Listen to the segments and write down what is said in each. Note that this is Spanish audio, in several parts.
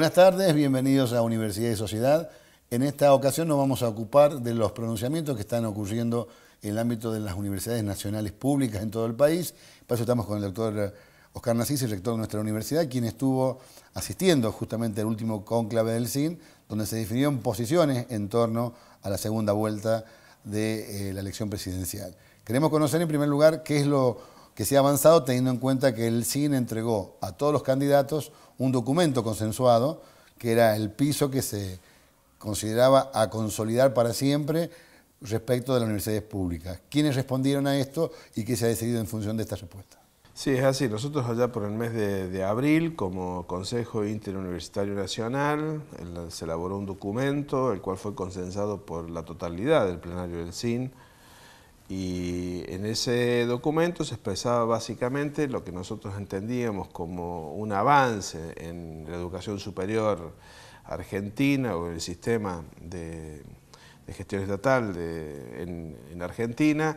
Buenas tardes, bienvenidos a Universidad y Sociedad. En esta ocasión nos vamos a ocupar de los pronunciamientos que están ocurriendo en el ámbito de las universidades nacionales públicas en todo el país. Para eso estamos con el doctor Oscar Nacis, el rector de nuestra universidad, quien estuvo asistiendo justamente al último cónclave del CIN, donde se definieron posiciones en torno a la segunda vuelta de eh, la elección presidencial. Queremos conocer en primer lugar qué es lo que se ha avanzado teniendo en cuenta que el CIN entregó a todos los candidatos un documento consensuado, que era el piso que se consideraba a consolidar para siempre respecto de las universidades públicas. ¿Quiénes respondieron a esto y qué se ha decidido en función de esta respuesta? Sí, es así. Nosotros allá por el mes de, abril, como Consejo Interuniversitario Nacional, se elaboró un documento, el cual fue consensado por la totalidad del plenario del CIN, y en ese documento se expresaba básicamente lo que nosotros entendíamos como un avance en la educación superior argentina o en el sistema de, gestión estatal en Argentina,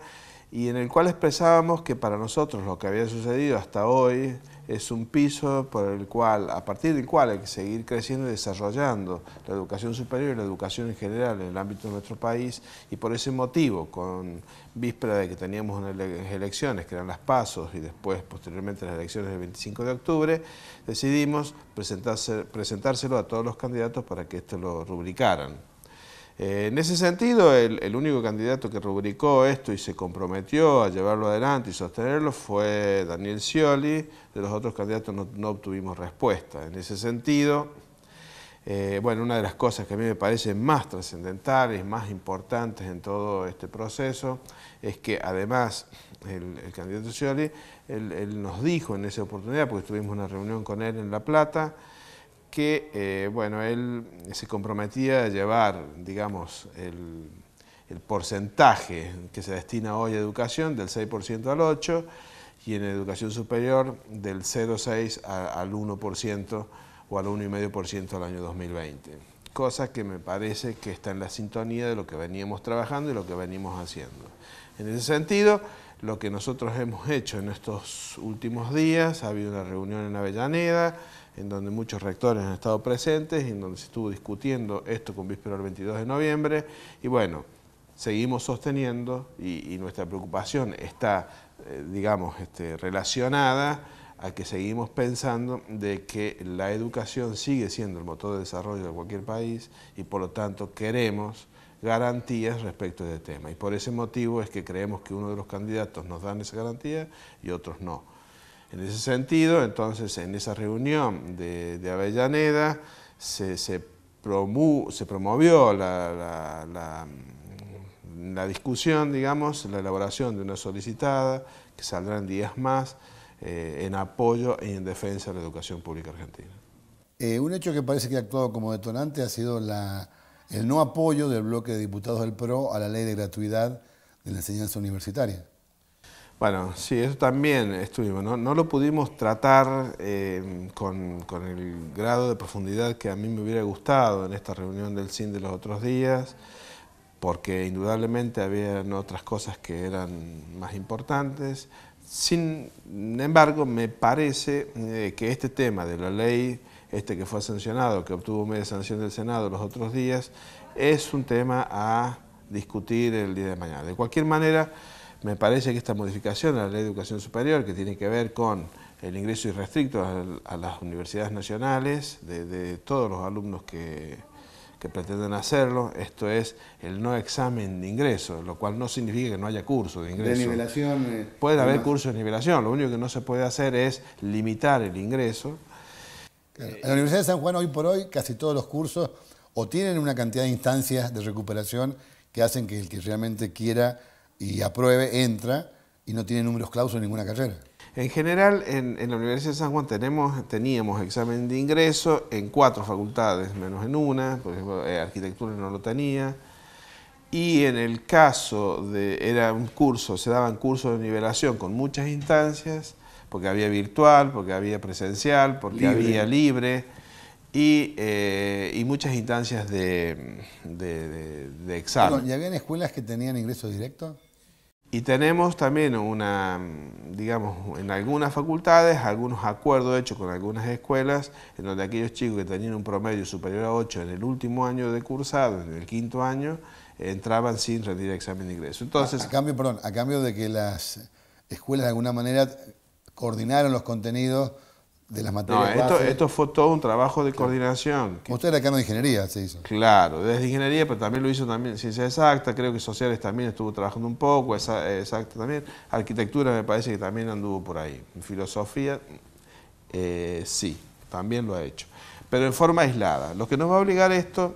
y en el cual expresábamos que para nosotros lo que había sucedido hasta hoy es un piso por el cual, a partir del cual hay que seguir creciendo y desarrollando la educación superior y la educación en general en el ámbito de nuestro país y por ese motivo, con víspera de que teníamos unas elecciones que eran las pasos y después posteriormente las elecciones del 25 de octubre, decidimos presentárselo a todos los candidatos para que esto lo rubricaran. Eh, en ese sentido, el, único candidato que rubricó esto y se comprometió a llevarlo adelante y sostenerlo fue Daniel Scioli, de los otros candidatos no, obtuvimos respuesta. En ese sentido, eh, bueno, una de las cosas que a mí me parecen más trascendentales, más importantes en todo este proceso, es que además el, candidato Scioli, nos dijo en esa oportunidad, porque tuvimos una reunión con él en La Plata, que eh, bueno, él se comprometía a llevar, digamos, el, el, porcentaje que se destina hoy a educación del 6% al 8% y en educación superior del 0,6 al 1% o al 1,5% al año 2020. Cosa que me parece que está en la sintonía de lo que veníamos trabajando y lo que venimos haciendo. En ese sentido, lo que nosotros hemos hecho en estos últimos días, ha habido una reunión en Avellaneda, en donde muchos rectores han estado presentes, en donde se estuvo discutiendo esto con Víspero el 22 de noviembre, y bueno, seguimos sosteniendo y, nuestra preocupación está, eh, digamos, este, relacionada a que seguimos pensando de que la educación sigue siendo el motor de desarrollo de cualquier país y por lo tanto queremos garantías respecto de este tema. Y por ese motivo es que creemos que uno de los candidatos nos dan esa garantía y otros no. En ese sentido, entonces, en esa reunión de, Avellaneda se, promovió mm, la, discusión, digamos, la elaboración de una solicitada que saldrá en días más eh, en apoyo y e en defensa de la educación pública argentina. Eh, un hecho que parece que ha actuado como detonante ha sido el no apoyo del bloque de diputados del PRO a la ley de gratuidad de la enseñanza universitaria. Bueno, sí, eso también estuvimos. No, lo pudimos tratar eh, con, el grado de profundidad que a mí me hubiera gustado en esta reunión del CIN de los otros días, porque indudablemente habían otras cosas que eran más importantes. Sin embargo, me parece eh, que este tema de la ley, este que fue sancionado, que obtuvo media sanción del Senado los otros días, es un tema a discutir el día de mañana. De cualquier manera, me parece que esta modificación a la ley de educación superior, que tiene que ver con el ingreso irrestricto a, las universidades nacionales de, todos los alumnos que, pretenden hacerlo, esto es el no examen de ingreso, lo cual no significa que no haya curso de ingreso. De nivelación. Eh, puede haber cursos de nivelación, lo único que no se puede hacer es limitar el ingreso. En la Universidad de San Juan hoy por hoy casi todos los cursos o tienen una cantidad de instancias de recuperación que hacen que el que realmente quiera y apruebe, entra y no tiene números clausos en ninguna carrera. En general, en, la Universidad de San Juan tenemos, teníamos examen de ingreso en cuatro facultades, menos en una, por ejemplo, eh, arquitectura no lo tenía. Y en el caso de, era un curso, se daban cursos de nivelación con muchas instancias, porque había virtual, porque había presencial, porque había libre y, eh, y muchas instancias de, de, examen. ¿Y habían escuelas que tenían ingreso directo? Y tenemos también una, digamos, en algunas facultades, algunos acuerdos hechos con algunas escuelas, en donde aquellos chicos que tenían un promedio superior a 8 en el último año de cursado, en el quinto año, entraban sin rendir examen de ingreso. Entonces, cambio, perdón, a cambio de que las escuelas de alguna manera coordinaron los contenidos de las No, esto, fue todo un trabajo de coordinación. Usted era cano de ingeniería, se hizo. Claro, desde ingeniería, pero también lo hizo también ciencia exacta, creo que sociales también estuvo trabajando un poco, exacto exacta también. Arquitectura me parece que también anduvo por ahí. Filosofía, eh, sí, también lo ha hecho. Pero en forma aislada. Lo que nos va a obligar esto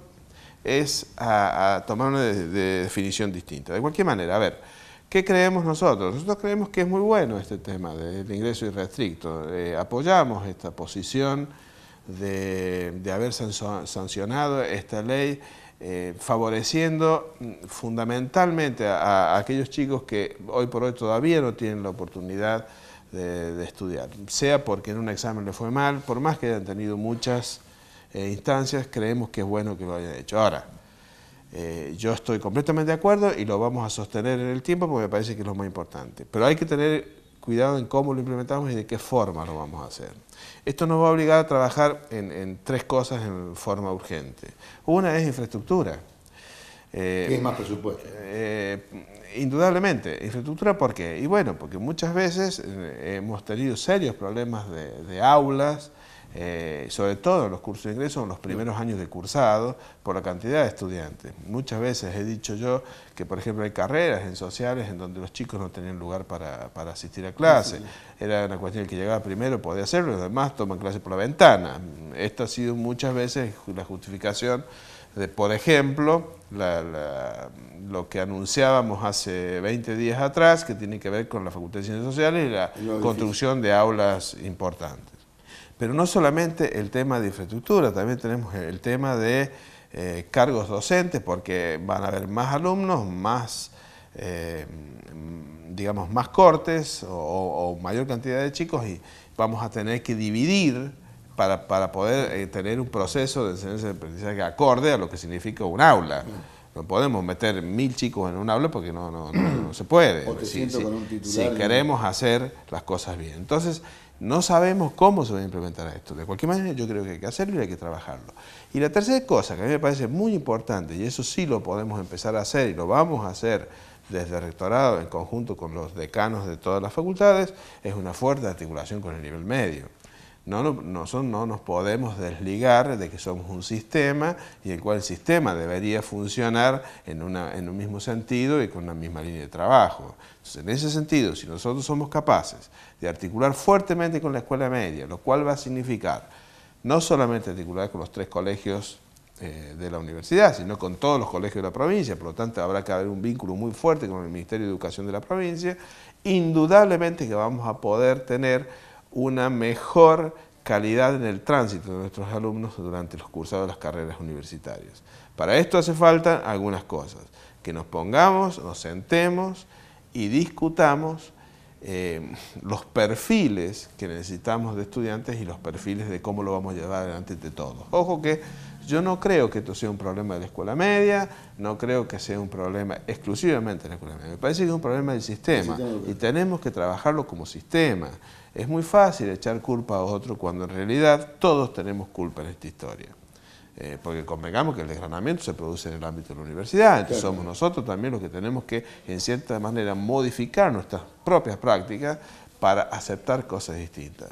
es a, tomar una definición distinta. De cualquier manera, a ver. ¿Qué creemos nosotros? Nosotros creemos que es muy bueno este tema del ingreso irrestricto. Eh, apoyamos esta posición de, haber sancionado esta ley eh, favoreciendo mm, fundamentalmente a, aquellos chicos que hoy por hoy todavía no tienen la oportunidad de, estudiar, sea porque en un examen le fue mal, por más que hayan tenido muchas eh, instancias, creemos que es bueno que lo hayan hecho. Ahora, eh, yo estoy completamente de acuerdo y lo vamos a sostener en el tiempo porque me parece que es lo más importante. Pero hay que tener cuidado en cómo lo implementamos y de qué forma lo vamos a hacer. Esto nos va a obligar a trabajar en, tres cosas en forma urgente. Una es infraestructura. Eh, es más presupuesto? Eh, indudablemente. ¿Infraestructura por qué? Y bueno, porque muchas veces eh, hemos tenido serios problemas de, de aulas, eh, sobre todo en los cursos de ingreso, en los primeros años de cursado, por la cantidad de estudiantes. Muchas veces he dicho yo que, por ejemplo, hay carreras en sociales en donde los chicos no tenían lugar para, asistir a clase. Era una cuestión que llegaba primero, podía hacerlo, Además, demás toman clase por la ventana. Esto ha sido muchas veces la justificación de, por ejemplo, lo que anunciábamos hace 20 días atrás, que tiene que ver con la Facultad de Ciencias Sociales y la construcción de aulas importantes. Pero no solamente el tema de infraestructura, también tenemos el tema de eh, cargos docentes, porque van a haber más alumnos, más, eh, digamos, más cortes o, mayor cantidad de chicos y vamos a tener que dividir para, poder eh, tener un proceso de enseñanza y aprendizaje acorde a lo que significa un aula. No podemos meter mil chicos en un aula porque no, no, no, se puede. Si, si, queremos hacer las cosas bien. Entonces, no sabemos cómo se va a implementar esto. De cualquier manera, yo creo que hay que hacerlo y hay que trabajarlo. Y la tercera cosa que a mí me parece muy importante, y eso sí lo podemos empezar a hacer y lo vamos a hacer desde el rectorado en conjunto con los decanos de todas las facultades, es una fuerte articulación con el nivel medio. No, no, no nos podemos desligar de que somos un sistema y el cual el sistema debería funcionar en, un mismo sentido y con la misma línea de trabajo. en ese sentido, si nosotros somos capaces de articular fuertemente con la escuela media, lo cual va a significar no solamente articular con los tres colegios eh, de la universidad, sino con todos los colegios de la provincia, por lo tanto habrá que haber un vínculo muy fuerte con el Ministerio de Educación de la provincia, indudablemente que vamos a poder tener una mejor calidad en el tránsito de nuestros alumnos durante los cursados de las carreras universitarias. Para esto hace falta algunas cosas, que nos pongamos, nos sentemos y discutamos eh, los perfiles que necesitamos de estudiantes y los perfiles de cómo lo vamos a llevar adelante de todos. Ojo que yo no creo que esto sea un problema de la escuela media, no creo que sea un problema exclusivamente de la escuela media. Me parece que es un problema del sistema y tenemos que trabajarlo como sistema. Es muy fácil echar culpa a otro cuando en realidad todos tenemos culpa en esta historia. Eh, porque convengamos que el desgranamiento se produce en el ámbito de la universidad, entonces somos nosotros también los que tenemos que, en cierta manera, modificar nuestras propias prácticas para aceptar cosas distintas.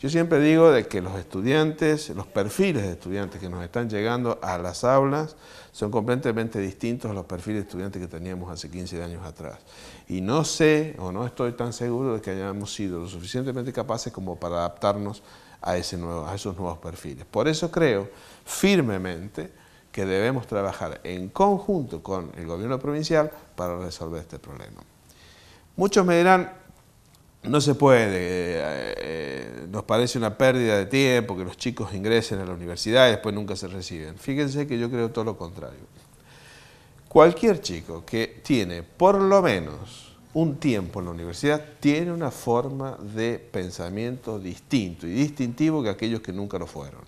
Yo siempre digo de que los estudiantes, los perfiles de estudiantes que nos están llegando a las aulas son completamente distintos a los perfiles de estudiantes que teníamos hace 15 años atrás. Y no sé o no estoy tan seguro de que hayamos sido lo suficientemente capaces como para adaptarnos a, esos nuevos perfiles. Por eso creo firmemente que debemos trabajar en conjunto con el gobierno provincial para resolver este problema. Muchos me dirán, no se puede, eh, eh, nos parece una pérdida de tiempo que los chicos ingresen a la universidad y después nunca se reciben. Fíjense que yo creo todo lo contrario. Cualquier chico que tiene por lo menos un tiempo en la universidad tiene una forma de pensamiento distinto y distintivo que aquellos que nunca lo fueron.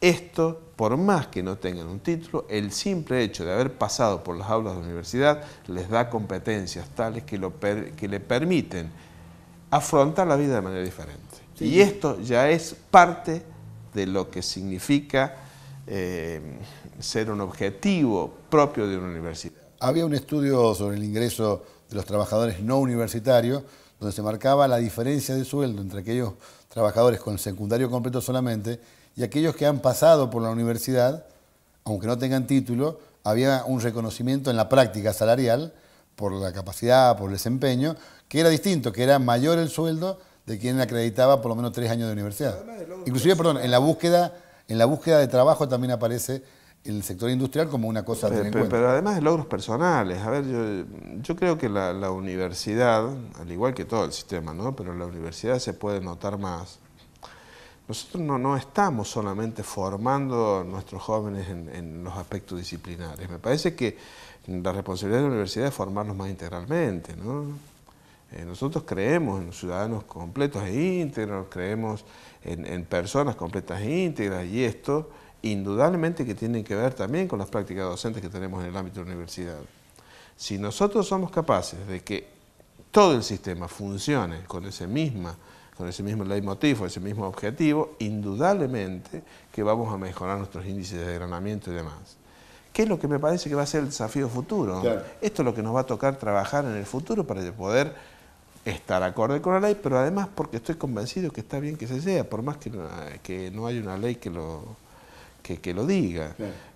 Esto, por más que no tengan un título, el simple hecho de haber pasado por las aulas de la universidad les da competencias tales que, lo que le permiten afrontar la vida de manera diferente. Y esto ya es parte de lo que significa eh, ser un objetivo propio de una universidad. Había un estudio sobre el ingreso de los trabajadores no universitarios donde se marcaba la diferencia de sueldo entre aquellos trabajadores con secundario completo solamente y aquellos que han pasado por la universidad, aunque no tengan título, había un reconocimiento en la práctica salarial por la capacidad, por el desempeño, que era distinto, que era mayor el sueldo de quien acreditaba por lo menos tres años de universidad. Inclusive, perdón, en la búsqueda, en la búsqueda de trabajo también aparece el sector industrial como una cosa a pero, además de logros personales, a ver, yo, yo creo que la, universidad, al igual que todo el sistema, ¿no? pero la universidad se puede notar más. Nosotros no, no estamos solamente formando a nuestros jóvenes en, los aspectos disciplinares. Me parece que la responsabilidad de la universidad es formarnos más integralmente. ¿no? Eh, nosotros creemos en ciudadanos completos e íntegros, creemos en, en personas completas e íntegras y esto indudablemente que tienen que ver también con las prácticas docentes que tenemos en el ámbito de la universidad. Si nosotros somos capaces de que todo el sistema funcione con ese, misma, con ese mismo leitmotiv o ese mismo objetivo, indudablemente que vamos a mejorar nuestros índices de agranamiento y demás. ¿Qué es lo que me parece que va a ser el desafío futuro? Esto es lo que nos va a tocar trabajar en el futuro para poder estar acorde con la ley, pero además porque estoy convencido que está bien que se sea, por más que eh, que no haya una ley que lo, que, lo diga.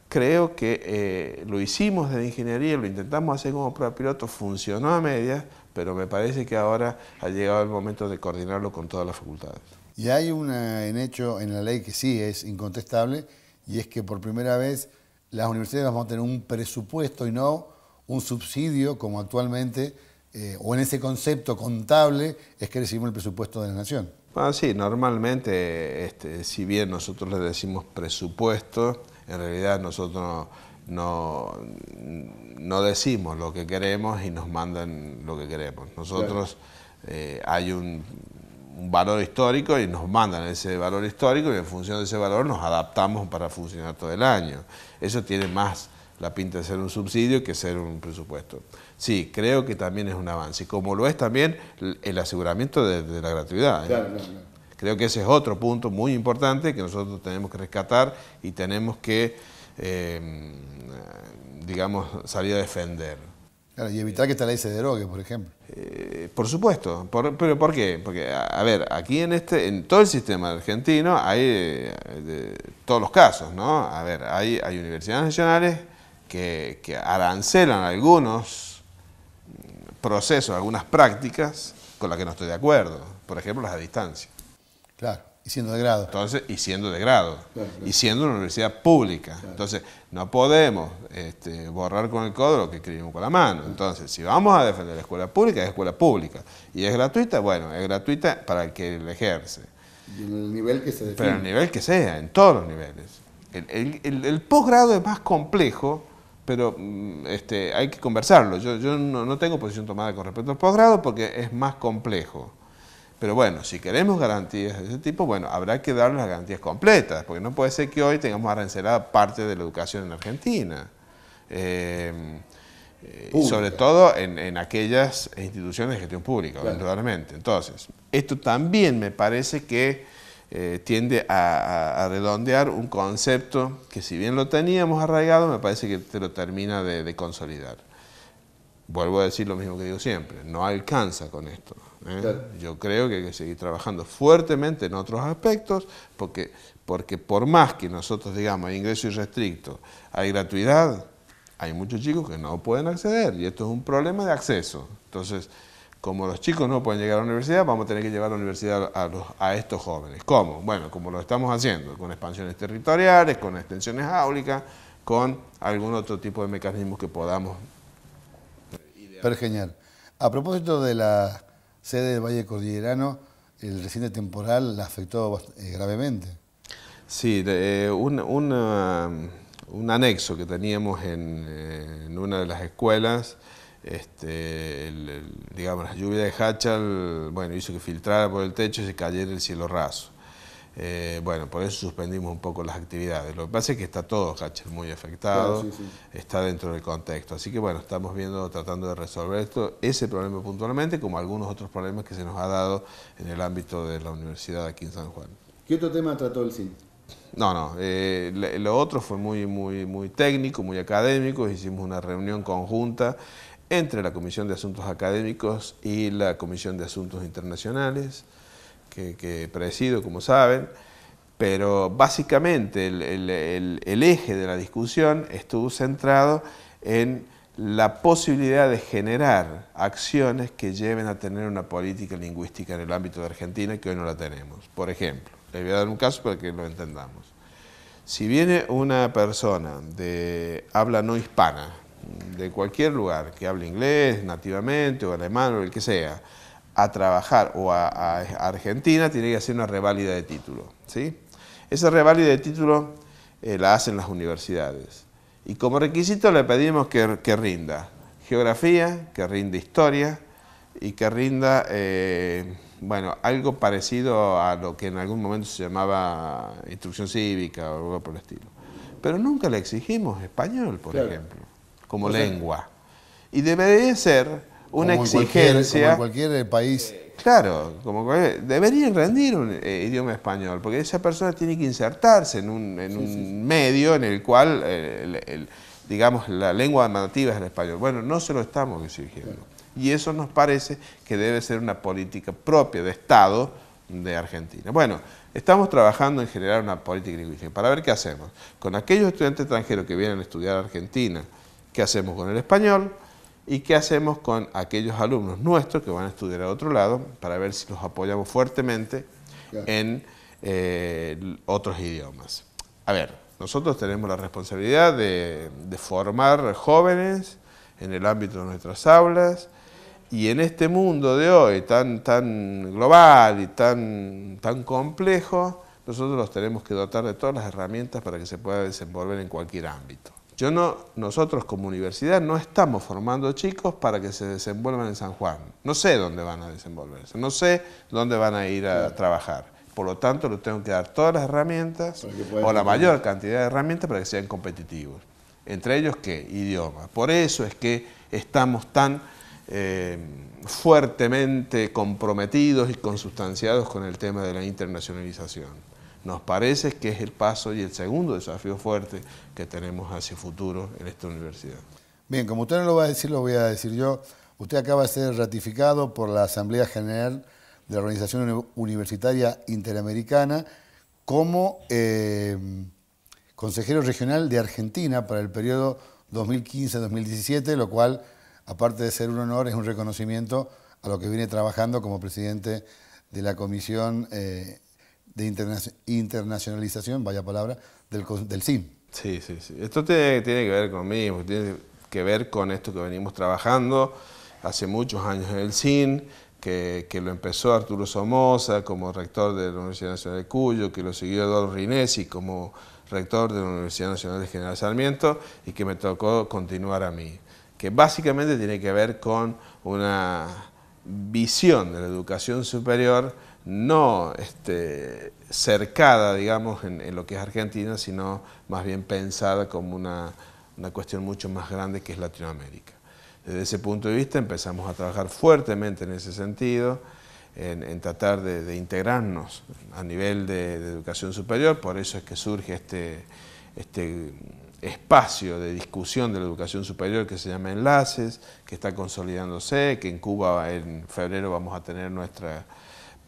Creo que eh, lo hicimos desde ingeniería, lo intentamos hacer como prueba piloto, funcionó a medias, pero me parece que ahora ha llegado el momento de coordinarlo con todas las facultades. Y hay un hecho en la ley que sí es incontestable, y es que por primera vez las universidades van a tener un presupuesto y no un subsidio como actualmente eh, o en ese concepto contable es que recibimos el presupuesto de la nación. Ah, sí, normalmente, este, si bien nosotros le decimos presupuesto, en realidad nosotros no, decimos lo que queremos y nos mandan lo que queremos. Nosotros eh, hay un, valor histórico y nos mandan ese valor histórico y en función de ese valor nos adaptamos para funcionar todo el año. Eso tiene más la pinta de ser un subsidio que ser un presupuesto. Sí, creo que también es un avance, como lo es también el aseguramiento de, la gratuidad. ¿eh? Creo que ese es otro punto muy importante que nosotros tenemos que rescatar y tenemos que, em, digamos, salir a defender. Claro, y evitar que esta ley se derogue, por ejemplo. Eh, por supuesto, por, pero ¿por qué? Porque, a ver, aquí en este, en todo el sistema argentino hay eh, todos los casos, ¿no? A ver, hay universidades nacionales que, arancelan algunos procesos, algunas prácticas con las que no estoy de acuerdo. Por ejemplo, las a distancia. Claro, y siendo de grado. Entonces, y siendo de grado. Y siendo una universidad pública. Entonces, no podemos este, borrar con el codo lo que escribimos con la mano. Entonces, si vamos a defender la escuela pública, es escuela pública. Y es gratuita, bueno, es gratuita para el que la ejerce. Y el nivel que se Pero en el nivel que sea, en todos los niveles. el posgrado es más complejo pero mm, este, hay que conversarlo. Yo, no, tengo posición tomada con respecto al posgrado porque es más complejo. Pero bueno, si queremos garantías de ese tipo, bueno, habrá que dar las garantías completas, porque no puede ser que hoy tengamos arancelada parte de la educación en Argentina. Eh, eh, sobre todo en, aquellas instituciones de gestión pública, eventualmente Entonces, esto también me parece que eh, tiende a, redondear un concepto que si bien lo teníamos arraigado, me parece que te lo termina de, consolidar. Vuelvo a decir lo mismo que digo siempre, no alcanza con esto. ¿eh? Yo creo que hay que seguir trabajando fuertemente en otros aspectos, porque, porque por más que nosotros digamos hay ingreso irrestricto, hay gratuidad, hay muchos chicos que no pueden acceder y esto es un problema de acceso. Entonces, como los chicos no pueden llegar a la universidad, vamos a tener que llevar a la universidad a, estos jóvenes. ¿Cómo? Bueno, como lo estamos haciendo, con expansiones territoriales, con extensiones áulicas, con algún otro tipo de mecanismos que podamos. Pero genial. A propósito de la sede del Valle Cordillerano, el reciente temporal la afectó eh, gravemente. Sí, eh, un, anexo que teníamos en, eh, en una de las escuelas, este, digamos, la lluvia de Hachal bueno, hizo que filtrara por el techo y se cayera el cielo raso. Eh, bueno, por eso suspendimos un poco las actividades. Lo que pasa es que está todo Hachal muy afectado, está dentro del contexto. Así que bueno, estamos viendo, tratando de resolver esto, ese problema puntualmente, como algunos otros problemas que se nos ha dado en el ámbito de la universidad aquí en San Juan. ¿Qué otro tema trató el CIN? No, no. Eh, lo otro fue muy, muy, muy técnico, muy académico. Hicimos una reunión conjunta entre la Comisión de Asuntos Académicos y la Comisión de Asuntos Internacionales, que, presido, como saben, pero básicamente el, el, eje de la discusión estuvo centrado en la posibilidad de generar acciones que lleven a tener una política lingüística en el ámbito de Argentina que hoy no la tenemos. Por ejemplo, les voy a dar un caso para que lo entendamos. Si viene una persona de habla no hispana de cualquier lugar que hable inglés nativamente o alemán o el que sea, a trabajar o a, Argentina, tiene que hacer una reválida de título. ¿sí? Esa reválida de título eh, la hacen las universidades. Y como requisito le pedimos que, rinda geografía, que rinda historia y que rinda, eh, bueno, algo parecido a lo que en algún momento se llamaba instrucción cívica o algo por el estilo. Pero nunca le exigimos español, por ejemplo como lengua. Y debería ser una exigencia. En cualquier, como eh, país. Claro, como eh, debería rendir un eh, idioma español, porque esa persona tiene que insertarse en un, medio en el cual, digamos, la lengua nativa es el español. Bueno, no se lo estamos exigiendo. Y eso nos parece que debe ser una política propia de Estado de Argentina. Bueno, estamos trabajando en generar una política lingüística para ver qué hacemos. Con aquellos estudiantes extranjeros que vienen a estudiar a Argentina, qué hacemos con el español y qué hacemos con aquellos alumnos nuestros que van a estudiar a otro lado para ver si los apoyamos fuertemente en eh, otros idiomas. A ver, nosotros tenemos la responsabilidad de, formar jóvenes en el ámbito de nuestras aulas, y en este mundo de hoy tan, tan global y tan, tan complejo, nosotros los tenemos que dotar de todas las herramientas para que se pueda desenvolver en cualquier ámbito. Yo no, nosotros como universidad no estamos formando chicos para que se desenvuelvan en San Juan. No sé dónde van a desenvolverse, no sé dónde van a ir a trabajar. Por lo tanto, les tengo que dar todas las herramientas o la mayor cantidad de herramientas para que sean competitivos. Entre ellos, ¿qué? Idioma. Por eso es que estamos tan eh, fuertemente comprometidos y consustanciados con el tema de la internacionalización. Nos parece que es el paso y el segundo desafío fuerte que tenemos hacia el futuro en esta universidad. Bien, como usted no lo va a decir, lo voy a decir yo. Usted acaba de ser ratificado por la Asamblea General de la Organización Universitaria Interamericana como eh, consejero regional de Argentina para el periodo 2015-2017, lo cual, aparte de ser un honor, es un reconocimiento a lo que viene trabajando como presidente de la Comisión eh, de internacionalización, vaya palabra, del, del Sí, sí, sí. Esto tiene, que ver conmigo, tiene que ver con esto que venimos trabajando hace muchos años en el CIN, que, que, lo empezó Arturo Somoza como rector de la Universidad Nacional de Cuyo, que lo siguió Eduardo Rinesi como rector de la Universidad Nacional de General Sarmiento y que me tocó continuar a mí, que básicamente tiene que ver con una visión de la educación superior no este, cercada, digamos, en, lo que es Argentina, sino más bien pensada como una, cuestión mucho más grande que es Latinoamérica. Desde ese punto de vista empezamos a trabajar fuertemente en ese sentido, en, tratar de, integrarnos a nivel de, educación superior, por eso es que surge este, este espacio de discusión de la educación superior que se llama Enlaces, que está consolidándose, que en Cuba en febrero vamos a tener nuestra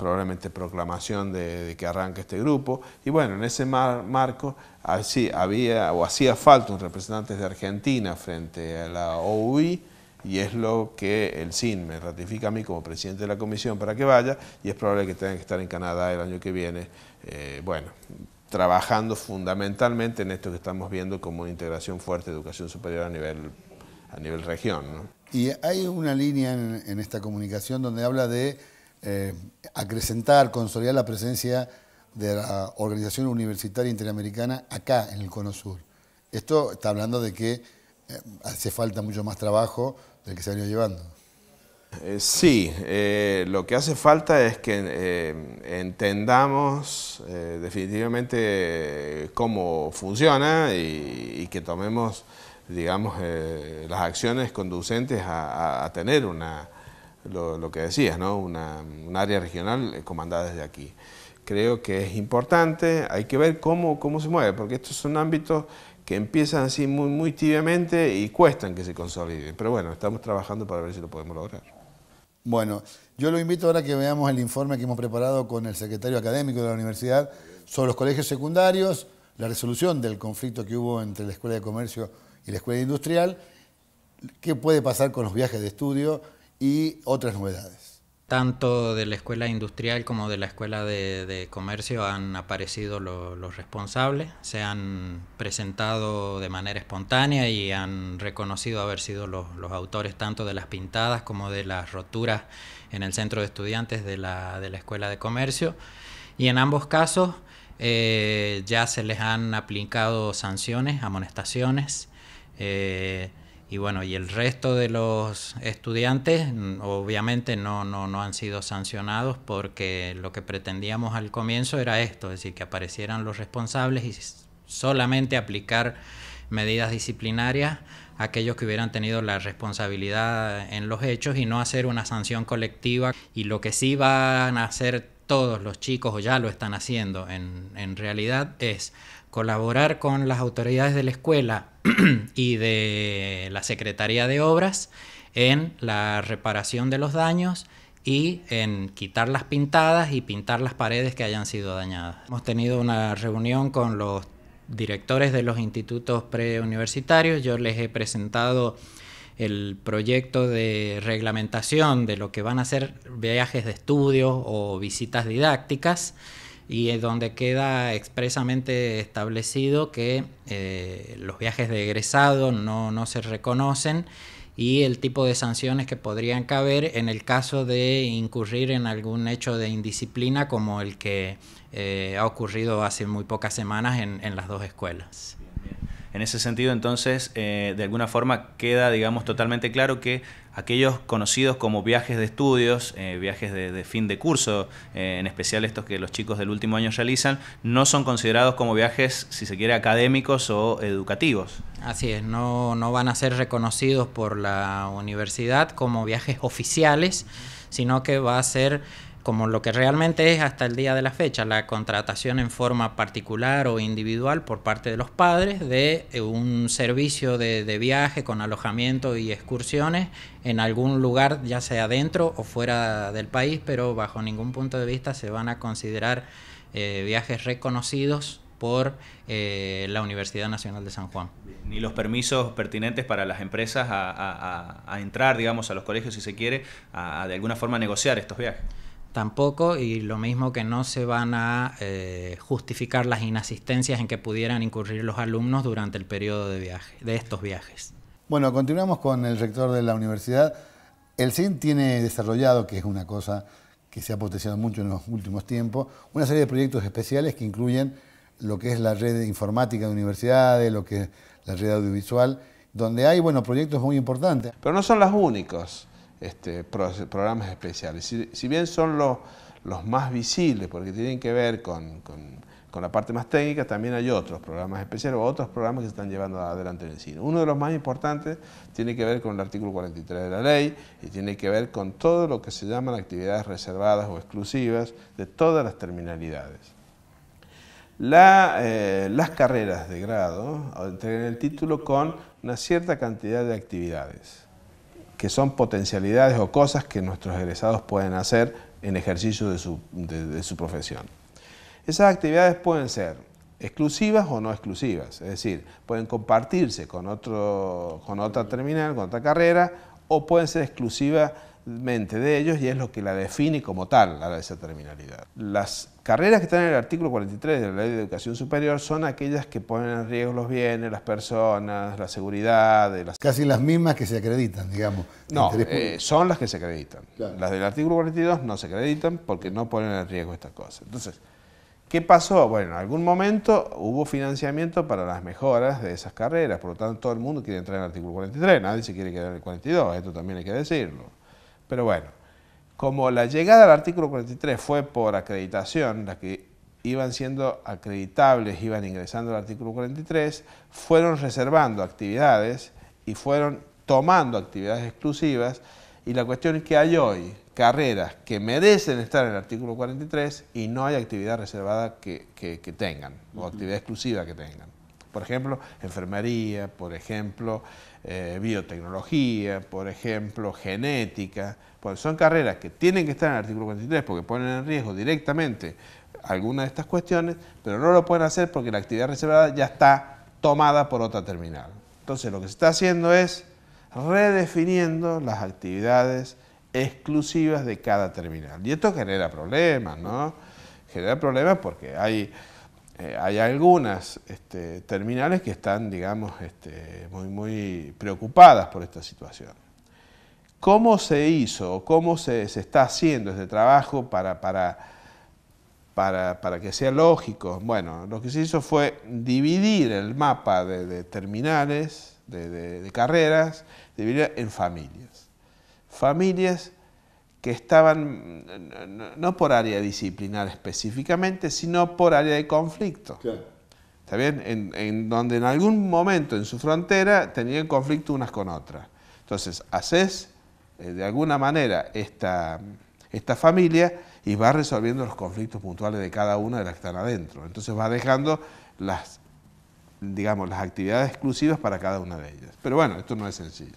probablemente proclamación de, que arranque este grupo. Y bueno, en ese marco así, había o hacía falta un representante de Argentina frente a la OUI y es lo que el CIN me ratifica a mí como presidente de la comisión para que vaya y es probable que tengan que estar en Canadá el año que viene. Eh, bueno, trabajando fundamentalmente en esto que estamos viendo como integración fuerte de educación superior a nivel, a nivel región. Y hay una línea en esta comunicación donde habla de eh, acrecentar, consolidar la presencia de la Organización Universitaria Interamericana acá en el Cono Sur. Esto está hablando de que eh, hace falta mucho más trabajo del que se ha venido llevando. Eh, sí, eh, lo que hace falta es que entendamos definitivamente cómo funciona y, que tomemos, digamos, las acciones conducentes a tener una, lo, que decías, ¿no? un área regional eh, comandada desde aquí. Creo que es importante, hay que ver cómo, cómo se mueve, porque estos son ámbitos que empiezan así muy, muy tibiamente y cuestan que se consoliden. Pero bueno, estamos trabajando para ver si lo podemos lograr. Bueno, yo lo invito ahora que veamos el informe que hemos preparado con el secretario académico de la universidad sobre los colegios secundarios, la resolución del conflicto que hubo entre la Escuela de Comercio y la Escuela Industrial, qué puede pasar con los viajes de estudio y otras novedades. Tanto de la escuela industrial como de la escuela de, comercio han aparecido los responsables, se han presentado de manera espontánea y han reconocido haber sido los, autores tanto de las pintadas como de las roturas en el centro de estudiantes de la, escuela de comercio. Y en ambos casos eh, ya se les han aplicado sanciones, amonestaciones. Eh, y bueno, y el resto de los estudiantes mm, obviamente no, han sido sancionados porque lo que pretendíamos al comienzo era esto, es decir, que aparecieran los responsables y solamente aplicar medidas disciplinarias a aquellos que hubieran tenido la responsabilidad en los hechos y no hacer una sanción colectiva y lo que sí van a hacer todos los chicos o ya lo están haciendo en, en realidad es colaborar con las autoridades de la escuela y de la Secretaría de Obras en la reparación de los daños y en quitar las pintadas y pintar las paredes que hayan sido dañadas. Hemos tenido una reunión con los directores de los institutos preuniversitarios, yo les he presentado el proyecto de reglamentación de lo que van a ser viajes de estudio o visitas didácticas y es donde queda expresamente establecido que eh, los viajes de egresado no, se reconocen y el tipo de sanciones que podrían caber en el caso de incurrir en algún hecho de indisciplina como el que eh, ha ocurrido hace muy pocas semanas en, las dos escuelas. En ese sentido, entonces, eh, de alguna forma queda, digamos, totalmente claro que aquellos conocidos como viajes de estudios, eh, viajes de, fin de curso, eh, en especial estos que los chicos del último año realizan, no son considerados como viajes, si se quiere, académicos o educativos. Así es, no, no van a ser reconocidos por la universidad como viajes oficiales, sino que va a ser como lo que realmente es hasta el día de la fecha, la contratación en forma particular o individual por parte de los padres de eh, un servicio de, viaje con alojamiento y excursiones en algún lugar, ya sea dentro o fuera del país, pero bajo ningún punto de vista se van a considerar eh, viajes reconocidos por eh, la Universidad Nacional de San Juan. Ni los permisos pertinentes para las empresas a, entrar, digamos, a los colegios, si se quiere, a de alguna forma negociar estos viajes tampoco, y lo mismo que no se van a eh, justificar las inasistencias en que pudieran incurrir los alumnos durante el periodo de, viaje, de estos viajes. Bueno, continuamos con el rector de la universidad. El CIN e tiene desarrollado, que es una cosa que se ha potenciado mucho en los últimos tiempos, una serie de proyectos especiales que incluyen lo que es la red informática de universidades, lo que es la red audiovisual, donde hay bueno, proyectos muy importantes. Pero no son los únicos este, programas especiales. Si, bien son los, más visibles, porque tienen que ver con, la parte más técnica, también hay otros programas especiales o otros programas que se están llevando adelante en el cine. Uno de los más importantes tiene que ver con el artículo 43 de la ley y tiene que ver con todo lo que se llaman actividades reservadas o exclusivas de todas las terminalidades. Eh, las carreras de grado eh, entregan el título con una cierta cantidad de actividades que son potencialidades o cosas que nuestros egresados pueden hacer en ejercicio de su, profesión. Esas actividades pueden ser exclusivas o no exclusivas, es decir, pueden compartirse con, otro, con otra terminal, con otra carrera, o pueden ser exclusivas mente de ellos y es lo que la define como tal, a esa terminalidad Las carreras que están en el artículo 43 de la Ley de Educación Superior son aquellas que ponen en riesgo los bienes, las personas, la seguridad. Casi las mismas que se acreditan, digamos. No, eh, son las que se acreditan. Las del artículo 42 no se acreditan porque no ponen en riesgo estas cosas. Entonces, ¿Qué pasó? Bueno, en algún momento hubo financiamiento para las mejoras de esas carreras, por lo tanto todo el mundo quiere entrar en el artículo 43, nadie se quiere quedar en el 42, esto también hay que decirlo. Pero bueno, como la llegada al artículo 43 fue por acreditación, las que iban siendo acreditables, iban ingresando al artículo 43, fueron reservando actividades y fueron tomando actividades exclusivas y la cuestión es que hay hoy carreras que merecen estar en el artículo 43 y no hay actividad reservada que, tengan o actividad exclusiva que tengan. Por ejemplo, enfermería, por ejemplo, eh, biotecnología, por ejemplo, genética. Bueno, son carreras que tienen que estar en el artículo 43 porque ponen en riesgo directamente alguna de estas cuestiones, pero no lo pueden hacer porque la actividad reservada ya está tomada por otra terminal. Entonces lo que se está haciendo es redefiniendo las actividades exclusivas de cada terminal. Y esto genera problemas, ¿no? Genera problemas porque hay eh, hay algunas este, terminales que están, digamos, este, muy, preocupadas por esta situación. ¿Cómo se hizo, cómo se, está haciendo este trabajo para, para, que sea lógico? Bueno, lo que se hizo fue dividir el mapa de, terminales, de, carreras, dividir en familias. Familias que estaban no por área disciplinar específicamente, sino por área de conflicto. ¿Está bien? En, donde en algún momento en su frontera tenían conflicto unas con otras. Entonces, haces eh, de alguna manera esta, esta familia y va resolviendo los conflictos puntuales de cada una de las que están adentro. Entonces va dejando las, digamos, las actividades exclusivas para cada una de ellas. Pero bueno, esto no es sencillo.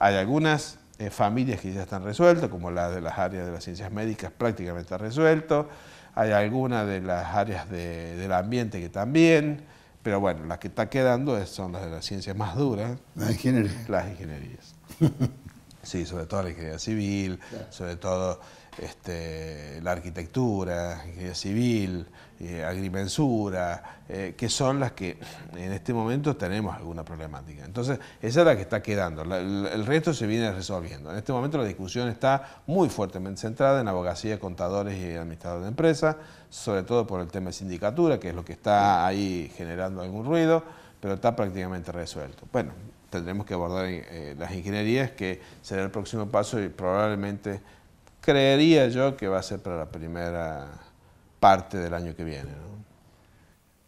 Hay algunas eh, familias que ya están resueltas, como las de las áreas de las ciencias médicas prácticamente ha resuelto, hay algunas de las áreas del ambiente que también, pero bueno, las que está quedando son las de las ciencias más duras. Las ingenierías. sí, sobre todo la ingeniería civil, sobre todo este, la arquitectura, ingeniería civil, eh, agrimensura, eh, que son las que en este momento tenemos alguna problemática. Entonces, esa es la que está quedando, el resto se viene resolviendo. En este momento la discusión está muy fuertemente centrada en abogacía, contadores y administradores de empresas, sobre todo por el tema de sindicatura, que es lo que está ahí generando algún ruido, pero está prácticamente resuelto. Bueno, tendremos que abordar eh, las ingenierías, que será el próximo paso y probablemente creería yo que va a ser para la primera parte del año que viene. ¿no?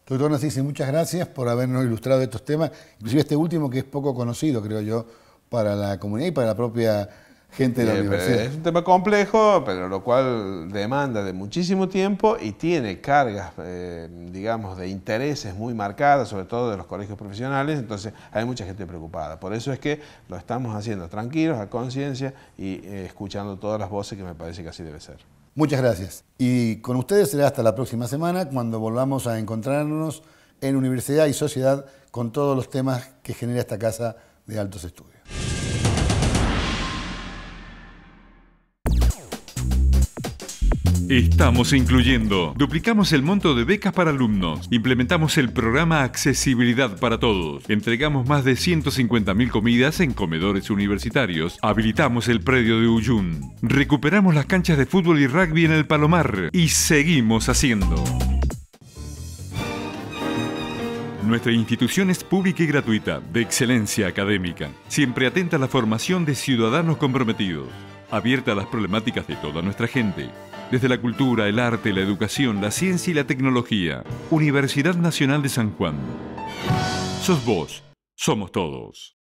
Doctor muchas gracias por habernos ilustrado estos temas, inclusive este último que es poco conocido, creo yo, para la comunidad y para la propia gente de la universidad. Es un tema complejo, pero lo cual demanda de muchísimo tiempo y tiene cargas, eh, digamos, de intereses muy marcadas, sobre todo de los colegios profesionales, entonces hay mucha gente preocupada. Por eso es que lo estamos haciendo tranquilos, a conciencia y eh, escuchando todas las voces que me parece que así debe ser. Muchas gracias. Y con ustedes será hasta la próxima semana cuando volvamos a encontrarnos en Universidad y Sociedad con todos los temas que genera esta casa de altos estudios. Estamos incluyendo. Duplicamos el monto de becas para alumnos. Implementamos el programa Accesibilidad para Todos. Entregamos más de 150.000 comidas en comedores universitarios. Habilitamos el predio de Uyun. Recuperamos las canchas de fútbol y rugby en el Palomar. Y seguimos haciendo. Nuestra institución es pública y gratuita, de excelencia académica, siempre atenta a la formación de ciudadanos comprometidos abierta a las problemáticas de toda nuestra gente, desde la cultura, el arte, la educación, la ciencia y la tecnología. Universidad Nacional de San Juan. Sos vos, somos todos.